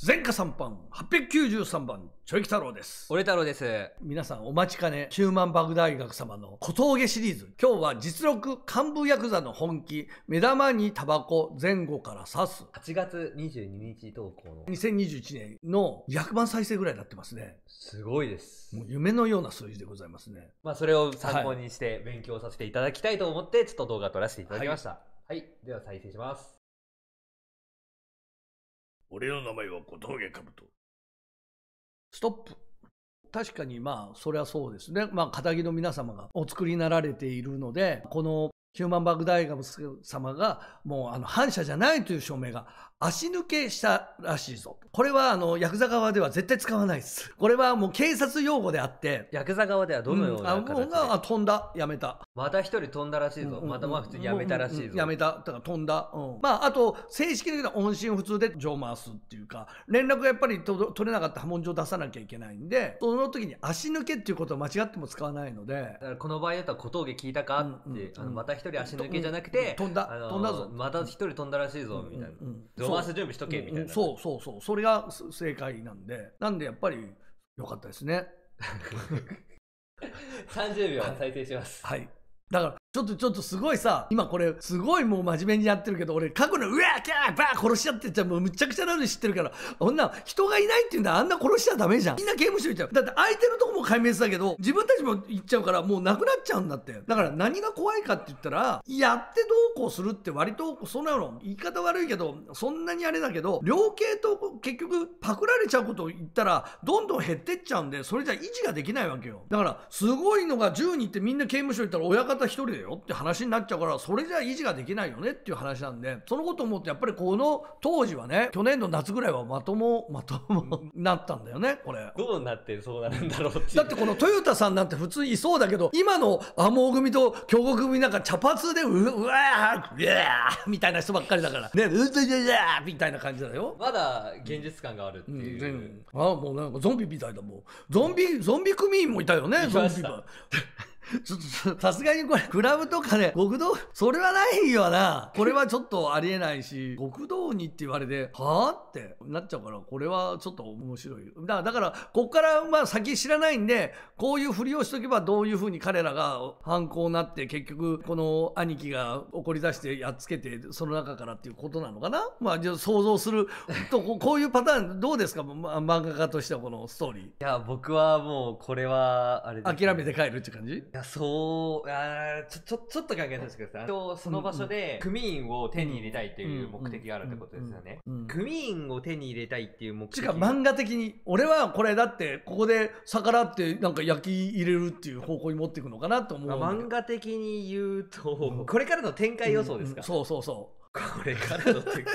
前科3番893番ちょいき太郎です俺太郎です皆さんお待ちかねヒューマンバグ大学様の小峠シリーズ今日は実録幹部ヤクザの本気目玉にタバコ前後から刺す8月22日投稿の2021年の1 0 0万再生ぐらいになってますねすごいですもう夢のような数字でございますねまあそれを参考にして勉強させていただきたいと思って、ちょっと動画撮らせていただきました、はい、はい、では再生します俺の名前は小峠かぶと。ストップ。確かにまあ、それはそうですね。まあ、仇の皆様がお作りになられているので、このヒューマンバグダイガム様が、もうあの反社じゃないという証明が足抜けしたらしいぞ。これはあの、ヤクザ側では絶対使わないです。これはもう警察用語であって、ヤクザ側ではどのような形で、うん、あもうあ飛んだ、やめた。また一人飛んだらしいぞ。うん、またまあ普通にやめたらしいぞ。うんうん、やめた、だから飛んだ。うん、まああと、正式的な音信不通で情回すっていうか、連絡がやっぱり取れなかった波紋状出さなきゃいけないんで、その時に足抜けっていうことを間違っても使わないので。だからこの場合だったら小峠聞いたかって、うんうん、あのまた一人足抜けじゃなくて、飛んだ、飛んだぞ。また一人飛んだらしいぞ、みたいな。うん回す準備しとけみたいな、うん、そうそうそうそれが正解なんでなんでやっぱり良かったですね30 秒再生しますはいだからちょっとちょっとすごいさ、今これ、すごいもう真面目にやってるけど、俺、過去の、うわキャーバー殺しちゃってじゃもうむちゃくちゃなのに知ってるから、女んな、人がいないって言うんだあんな殺しちゃダメじゃん。みんな刑務所行っちゃう。だって相手のとこも壊滅だけど、自分たちも行っちゃうから、もうなくなっちゃうんだって。だから何が怖いかって言ったら、やってどうこうするって割と、そんなの、言い方悪いけど、そんなにあれだけど、量刑と結局、パクられちゃうことを言ったら、どんどん減ってっちゃうんで、それじゃ維持ができないわけよ。だから、すごいのが10人ってみんな刑務所行ったら、親方1人でよって話になっちゃうからそれじゃ維持ができないよねっていう話なんでそのこと思ってやっぱりこの当時はね去年の夏ぐらいはまともまともなったんだよねこれどうなってそうなるんだろうってだってこのトヨタさんなんて普通いそうだけど今の摩耗組と強豪組なんか茶髪でうわーうわーみたいな人ばっかりだからねうずじゃみたいな感じだよまだ現実感があるっていう、うん、うん、あもうなんかゾンビみたいだもうゾンビゾンビ組員もいたよねゾンビが。ちょっと、さすがにこれ、クラブとかで、極道、それはないよな。これはちょっとありえないし、極道にって言われて、はぁってなっちゃうから、これはちょっと面白い。だだから、こっからまあ先知らないんで、こういうふりをしとけばどういうふうに彼らが犯行になって、結局、この兄貴が怒り出してやっつけて、その中からっていうことなのかなまあ、想像する とこ、こういうパターン、どうですか、ま、漫画家としてはこのストーリー。いや、僕はもう、これは、あれ、ね、諦めて帰るって感じや、そう、あちょ、ちょ、ちょっと考えさせてください。と、その場所で、組員を手に入れたいっていう目的があるってことですよね。組員を手に入れたいっていう目的。しか漫画的に。俺はこれだって、ここで逆らって、なんか焼き入れるっていう方向に持っていくのかなと思う。漫画的に言うと、これからの展開予想ですか、そうそうそう。これからの展開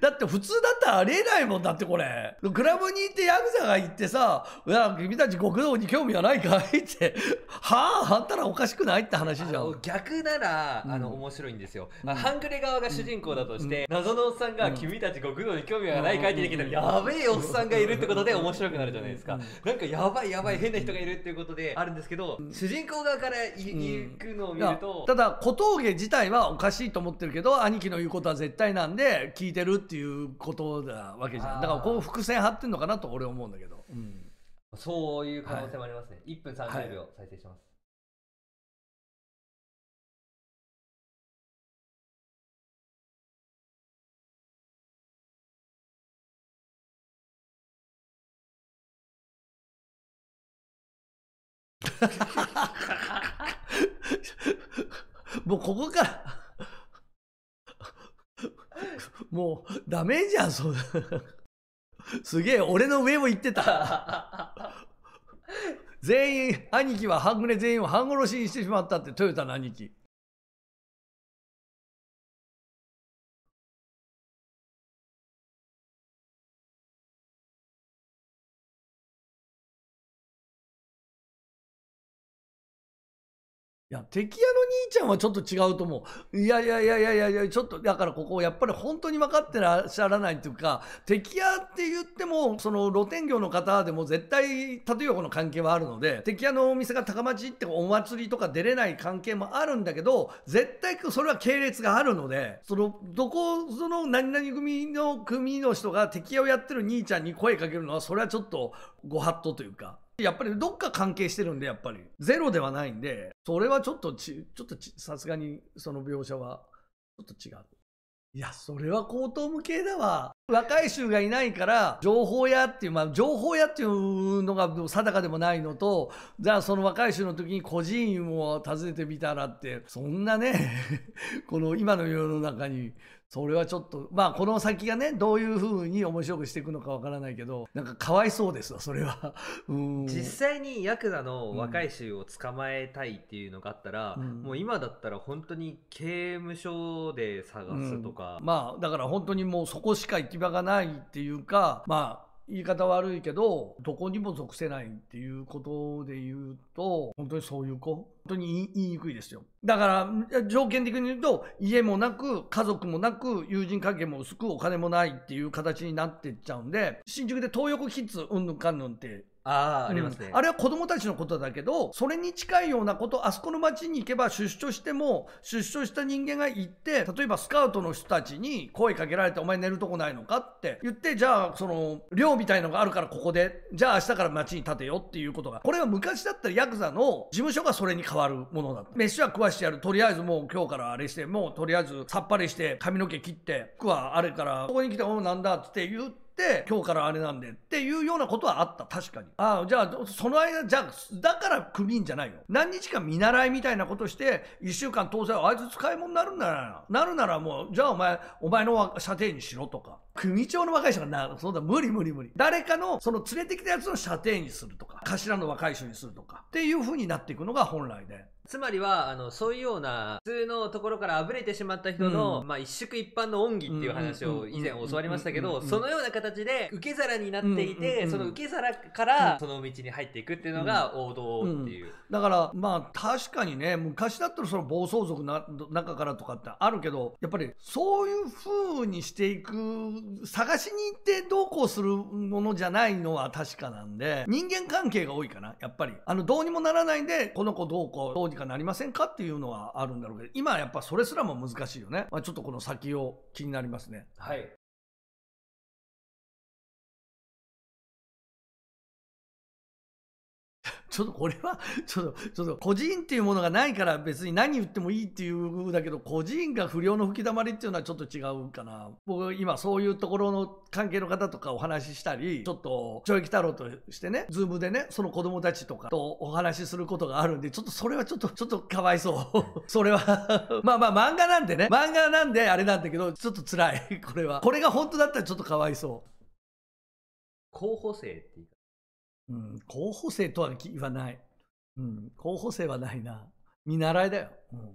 だって普通だったらありえないもんだってこれクラブに行ってヤクザが行ってさ「いや君たち極道に興味はないかい?」って「はああんたらおかしくない?」って話じゃん逆なら、あの面白いんですよ、まあ、半グレ側が主人公だとして、うん、謎のおっさんが「君たち極道に興味はないかい?」ってできたら、やべえおっさんがいるってことで面白くなるじゃないですか、うん、なんかやばいやばい変な人がいるっていうことであるんですけど、主人公側から行くのを見ると、ただ小峠自体はおかしいと思ってるけど兄貴キの言うことは絶対なんで聞いてるっていうことなわけじゃんだからこう伏線張ってんのかなと俺思うんだけど、うん、そういう可能性もありますね、はい、1分30秒再生します、は いもうここからもう、ダメじゃん、そう。すげえ、俺の上を行ってた。全員、兄貴は、半グレ全員を半殺しにしてしまったって、トヨタの兄貴。いや、敵屋の兄ちゃんはちょっと違うと思う。いやいやいやいやいやちょっと、だからここ、やっぱり本当に分かってらっしゃらないというか、敵屋って言っても、その露天業の方でも絶対、ば横の関係はあるので、敵屋のお店が高町ってお祭りとか出れない関係もあるんだけど、絶対それは系列があるので、その、どこ、その何々組の組の人が敵屋をやってる兄ちゃんに声かけるのは、それはちょっとご法度というか。やっぱりどっか関係してるんで、やっぱり。ゼロではないんで、それはちょっとち、ちょっとさすがにその描写は、ちょっと違う。いや、それは高等無形だわ。若い衆がいないから、情報屋っていう、まあ、情報屋っていうのが定かでもないのと、じゃあその若い衆の時に孤児院を訪ねてみたらって、そんなね、この今の世の中にそれはちょっと、まあこの先がね、どういうふうに面白くしていくのかわからないけど、なんかかわいそうですわ、それは。実際にヤクザの若い衆を捕まえたいっていうのがあったら、うん、もう今だったら本当に刑務所で探すとか、うん。まあだから本当にもうそこしか行き場がないっていうか、まあ言い方悪いけどどこにも属せないっていうことで言うと本当にそういう子本当に言いにくいですよだから条件的に言うと家もなく家族もなく友人関係も薄くお金もないっていう形になってっちゃうんで新宿で東横キッズうんぬんかんぬんってああ、ありますね、うん、あれは子供たちのことだけど、それに近いようなこと、あそこの町に行けば出所しても、出所した人間が行って、例えばスカウトの人たちに声かけられて、お前寝るとこないのかって言って、じゃあ、その、寮みたいのがあるからここで、じゃあ明日から町に立てよっていうことが、これは昔だったらヤクザの事務所がそれに変わるものだった。飯は食わしてやる。とりあえずもう今日からあれして、もうとりあえずさっぱりして、髪の毛切って、服はあれから、ここに来て、おなんだって言って、って今日からあれなんでっていうようなことはあった確かにああじゃあその間じゃあだからクリーンじゃないよ何日か見習いみたいなことして1週間当然あいつ使い物になるんだななるならもうじゃあお前お前の射程にしろとか組長の若い人がなそうだ無理無理無理誰かのその連れてきたやつの射程にするとか頭の若い人にするとかっていう風になっていくのが本来でつまりは、あの、そういうような、普通のところからあぶれてしまった人の、うん、まあ、一宿一般の恩義っていう話を以前教わりましたけど、そのような形で受け皿になっていて、その受け皿から、その道に入っていくっていうのが王道っていう。うんうん、だから、まあ、確かにね、昔だったらその暴走族の中からとかってあるけど、やっぱり、そういう風にしていく、探しに行ってどうこうするものじゃないのは確かなんで、人間関係が多いかな、やっぱり。あの、どうにもならないんで、この子どうこう、どうににかなりませんかっていうのはあるんだろうけど今やっぱそれすらも難しいよね、まあ、ちょっとこの先を気になりますねはいちょっとこれは、ちょっと、ちょっと、個人っていうものがないから別に何言ってもいいっていうだけど、個人が不良の吹き溜まりっていうのはちょっと違うかな。僕、今そういうところの関係の方とかお話ししたり、ちょっと、懲役太郎としてね、ズームでね、その子供たちとかとお話しすることがあるんで、ちょっとそれはちょっと、ちょっとかわいそう。それは まあまあ漫画なんでね、漫画なんであれなんだけど、ちょっと辛い、これは。これが本当だったらちょっとかわいそう。候補生ってい方うん、候補生とは言わない。うん、候補生はないな。見習いだよ。うん、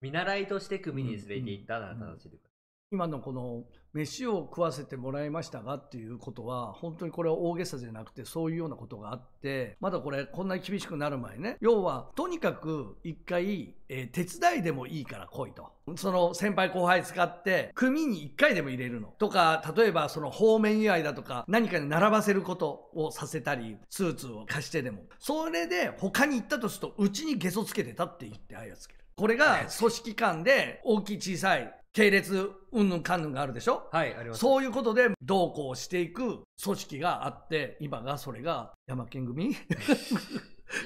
見習いとして組にニスでいていったな、楽しいでく今のこの飯を食わせてもらいましたがっていうことは本当にこれは大げさじゃなくてそういうようなことがあってまだこれこんなに厳しくなる前ね要はとにかく一回、えー、手伝いでもいいから来いとその先輩後輩使って組に一回でも入れるのとか例えばその方面祝いだとか何かに並ばせることをさせたりスーツを貸してでもそれで他に行ったとするとうちにゲソつけてたって言ってあやつける。これが組織間で大きい小さい系列うんぬんかんぬんがあるでしょはい、あります。そういうことで、どうこうしていく組織があって、今がそれが、ヤマケン組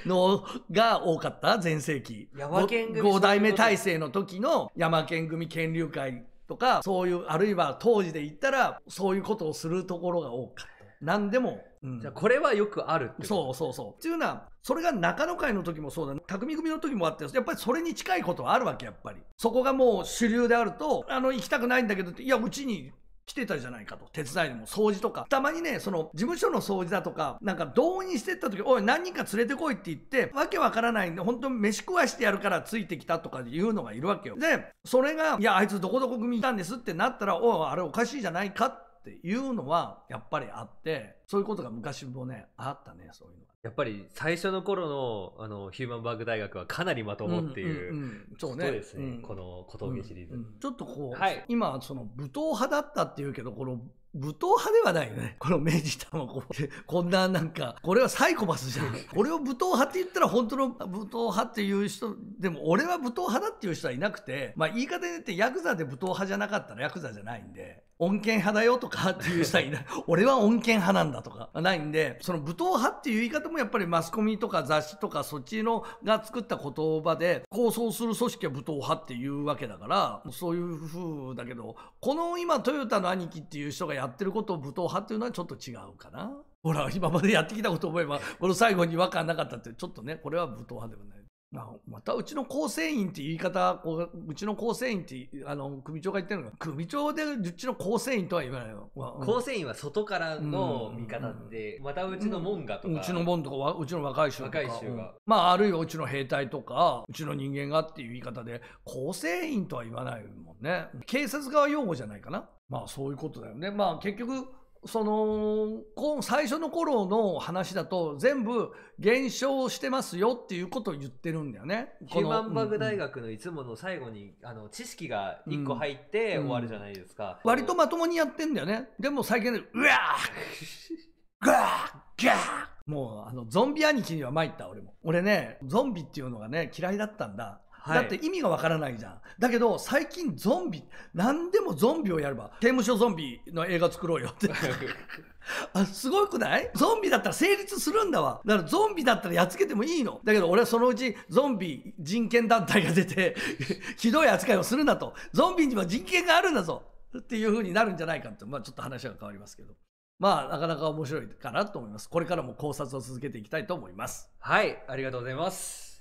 のが多かった前世紀。組 ?5 代目体制の時のヤマケン組権流会とか、そういう、あるいは当時で言ったら、そういうことをするところが多かった。何でも、うん、じゃこれはよくあるってそうそうそうっていうのはそれが中野会の時もそうだ、ね、匠組の時もあってやっぱりそれに近いことはあるわけやっぱりそこがもう主流であるとあの行きたくないんだけどいやうちに来てたじゃないかと手伝いでも掃除とかたまにねその事務所の掃除だとかなんか動員してった時「おい何人か連れてこい」って言ってわけわからないんで本当に飯食わしてやるからついてきたとかいうのがいるわけよでそれが「いやあいつどこどこ組いたんです」ってなったら「おいあれおかしいじゃないか」ってっていうのはやっぱりあってそういうことが昔もねあったねそういうのはやっぱり最初の頃のあのヒューマンバーグ大学はかなりまともっていう,、うんうんうん、そうねですね、うん、この小峠シリーズ、うんうん、ちょっとこう、はい、今その武闘派だったっていうけどこの武闘派ではないよね。この明治卵って、こんななんか、これはサイコパスじゃん。俺を武闘派って言ったら本当の武闘派っていう人、でも俺は武闘派だっていう人はいなくて、まあ言い方で言ってヤクザで武闘派じゃなかったらヤクザじゃないんで、穏健派だよとかっていう人はいない。俺は穏健派なんだとか、ないんで、その武闘派っていう言い方もやっぱりマスコミとか雑誌とかそっちのが作った言葉で、構想する組織は武闘派っていうわけだから、そういう風だけど、この今トヨタの兄貴っていう人がややってることを武闘派っていうのはちょっと違うかな。ほら、今までやってきたことを思えば、この最後に違和感なかったって、ちょっとね、これは武闘派ではない。またうちの構成員って言い方こううちの構成員ってあの組長が言ってるのが組長でうちの構成員とは言わないよ、うん、構成員は外からの見方で、うん、またうちの門がとか、うちの門とかうちの若い衆とかまああるいはうちの兵隊とかうちの人間がっていう言い方で構成員とは言わないもんね警察側用語じゃないかなまあそういうことだよねまあ結局その最初の頃の話だと全部減少してますよっていうことを言ってるんだよね。ヒューマンバグ大学のいつもの最後に、うん、あの知識が1個入って終わるじゃないですか。うん、割とまともにやってんだよね。でも最近でうわーガーガーもうあのゾンビ兄貴には参った俺も。俺ねゾンビっていうのがね嫌いだったんだ。はい、だって意味がわからないじゃんだけど最近ゾンビ何でもゾンビをやれば刑務所ゾンビの映画作ろうよって あすごくないゾンビだったら成立するんだわだからゾンビだったらやっつけてもいいのだけど俺はそのうちゾンビ人権団体が出て ひどい扱いをするなとゾンビには人権があるんだぞっていう風になるんじゃないかとまあちょっと話が変わりますけど。まあ、なかなか面白いかなと思います。これからも考察を続けていきたいと思います。はい、ありがとうございます。